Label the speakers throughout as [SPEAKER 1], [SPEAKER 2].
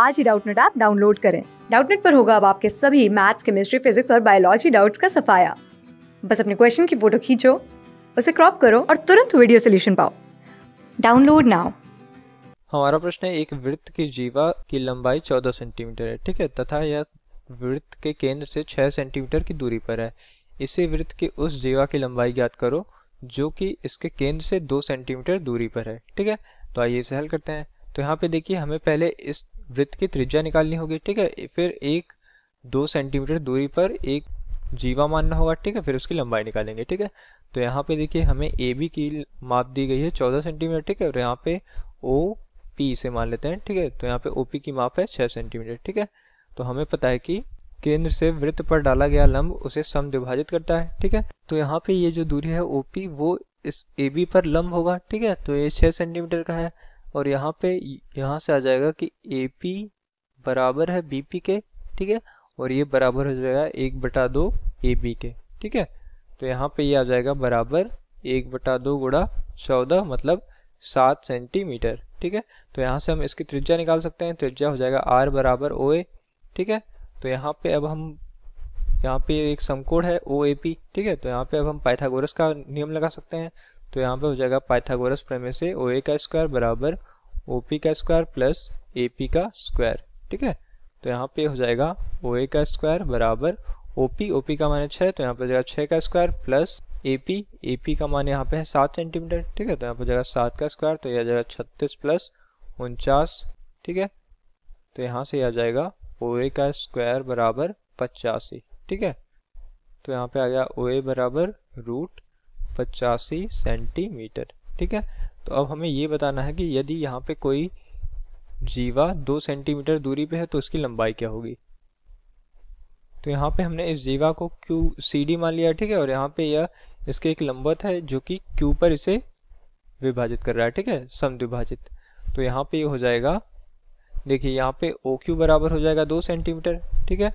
[SPEAKER 1] आज ही Doubtnut app download करें डाउटनेट पर होगा अब आपके सभी मैथ्स केमिस्ट्री फिजिक्स और बायोलॉजी डाउट्स का सफाया बस अपने क्वेश्चन की फोटो खींचो उसे क्रॉप करो और तुरंत वीडियो सोल्यूशन पाओ डाउनलोड नाउ
[SPEAKER 2] हमारा प्रश्न है एक वृत्त की जीवा की लंबाई 14 सेंटीमीटर है ठीक है तथा यह वृत्त के केंद्र से 6 सेंटीमीटर की दूरी पर है इसी वृत्त की उस जीवा की लंबाई ज्ञात करो जो कि इसके केंद्र से 2 सेंटीमीटर दूरी पर है ठीक है तो आइए इसे हल करते हैं तो यहाँ पे देखिए हमें पहले इस वृत्त की त्रिज्या निकालनी होगी ठीक है फिर एक दो सेंटीमीटर दूरी पर एक जीवा मानना होगा ठीक है फिर उसकी लंबाई निकालेंगे ठीक है तो यहाँ पे देखिए हमें ए बी की माप दी गई है चौदह सेंटीमीटर ठीक है और यहाँ पे ओ पी से मान लेते हैं ठीक है तो यहाँ पे ओ पी की माप है छह सेंटीमीटर ठीक है तो हमें पता है कि केंद्र से वृत्त पर डाला गया लंब उसे सम विभाजित करता है ठीक है तो यहाँ पे ये जो दूरी है ओ पी वो इस ए बी पर लंब होगा ठीक है तो ये छः सेंटीमीटर का है और यहाँ पे यहाँ से आ जाएगा कि ए पी बराबर है बी पी के ठीक है और ये बराबर हो जाएगा एक बटा दो ए बी के ठीक है तो यहाँ पे ये आ जाएगा बराबर एक बटा दो गुड़ा चौदह मतलब सात सेंटीमीटर ठीक है तो यहाँ से हम इसकी त्रिज्या निकाल सकते हैं त्रिज्या हो जाएगा आर बराबर ओ ए ठीक है तो यहाँ पे अब हम यहाँ पे एक समकोण है ओ ए पी ठीक है तो यहाँ पे अब हम पाइथागोरस का नियम लगा सकते हैं तो यहाँ पे हो जाएगा पाइथागोरस प्रमेय से ओ ए का स्क्वायर बराबर ओ का स्क्वायर प्लस ए का स्क्वायर ठीक है तो यहाँ पे हो जाएगा ओ ए का स्क्वायर बराबर ओ पी का माने छः तो यहाँ पे हो जाएगा छः का स्क्वायर प्लस ए पी का मान यहाँ पे है सात सेंटीमीटर ठीक है तो यहाँ पे हो जाएगा सात का स्क्वायर तो यह आ जाएगा छत्तीस प्लस उनचास ठीक है तो यहाँ से आ जाएगा ओ ए का स्क्वायर बराबर पचासी ठीक है तो यहाँ पे आ गया ओ ए बराबर रूट पचासी सेंटीमीटर ठीक है तो अब हमें ये बताना है कि यदि यहाँ पे कोई जीवा दो सेंटीमीटर दूरी पे है तो उसकी लंबाई क्या होगी तो यहाँ पे हमने इस जीवा को क्यू सी डी मान लिया ठीक है और यहाँ पे यह इसके एक लंबत है जो कि क्यू पर इसे विभाजित कर रहा है ठीक है सम विभाजित तो यहाँ पे ये यह हो जाएगा देखिए यहाँ पे ओ क्यू बराबर हो जाएगा दो सेंटीमीटर ठीक है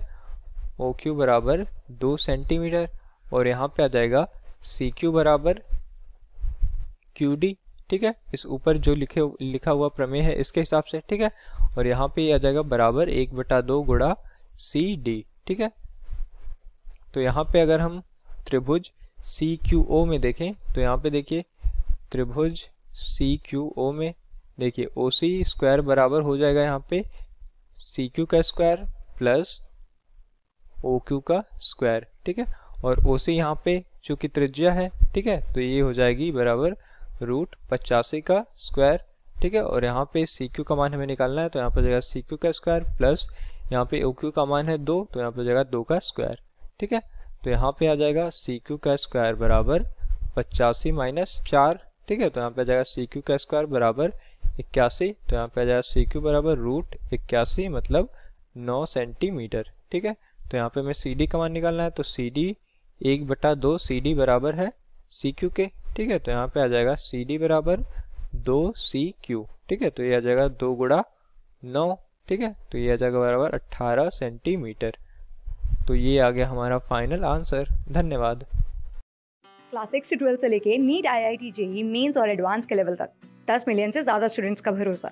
[SPEAKER 2] ओ क्यू बराबर दो सेंटीमीटर और यहाँ पे आ जाएगा सी क्यू बराबर क्यू डी ठीक है इस ऊपर जो लिखे लिखा हुआ प्रमेय है इसके हिसाब से ठीक है और यहाँ पे आ जाएगा बराबर एक बटा दो गुड़ा सी डी ठीक है तो यहाँ पे अगर हम त्रिभुज सी क्यू ओ में देखें तो यहाँ पे देखिए त्रिभुज सी क्यू ओ में देखिए ओ सी स्क्वायर बराबर हो जाएगा यहाँ पे सी क्यू का स्क्वायर प्लस ओ क्यू का स्क्वायर ठीक है और ओ सी यहाँ पे चूंकि त्रिज्या है ठीक है तो ये हो जाएगी बराबर रूट पचासी का स्क्वायर ठीक है और यहाँ पे सी क्यू का मान हमें निकालना है तो यहाँ पर जाएगा सी क्यू का स्क्वायर प्लस यहाँ पे ओ क्यू का मान है दो तो यहाँ पर जाएगा दो का स्क्वायर ठीक है तो यहाँ पे आ जाएगा सी क्यू का स्क्वायर बराबर पचासी माइनस चार ठीक है तो यहाँ पे आ जाएगा सी क्यू का स्क्वायर बराबर इक्यासी तो यहाँ पे आ जाएगा सी क्यू बराबर रूट इक्यासी मतलब नौ सेंटीमीटर ठीक है तो यहाँ पे हमें सी डी का मान निकालना है तो सी डी एक बटा दो सी डी बराबर है सी क्यू के ठीक है तो यहाँ पे आ जाएगा सी डी बराबर दो सी क्यू ठीक है तो ये आ जाएगा दो गुड़ा नौ ठीक है तो ये आ जाएगा बराबर अट्ठारह सेंटीमीटर तो ये आ गया हमारा फाइनल आंसर धन्यवाद
[SPEAKER 1] क्लास सिक्स से ट्वेल्थ से लेके NEET I I T JEE mains और एडवांस के लेवल तक दस मिलियन से ज़्यादा स्टूडेंट्स का भरोसा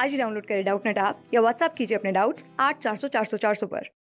[SPEAKER 1] आज ही डाउनलोड करें डाउट नेट आप या व्हाट्सअप कीजिए अपने डाउट्स आठ चार सौ चार सौ चार सौ पर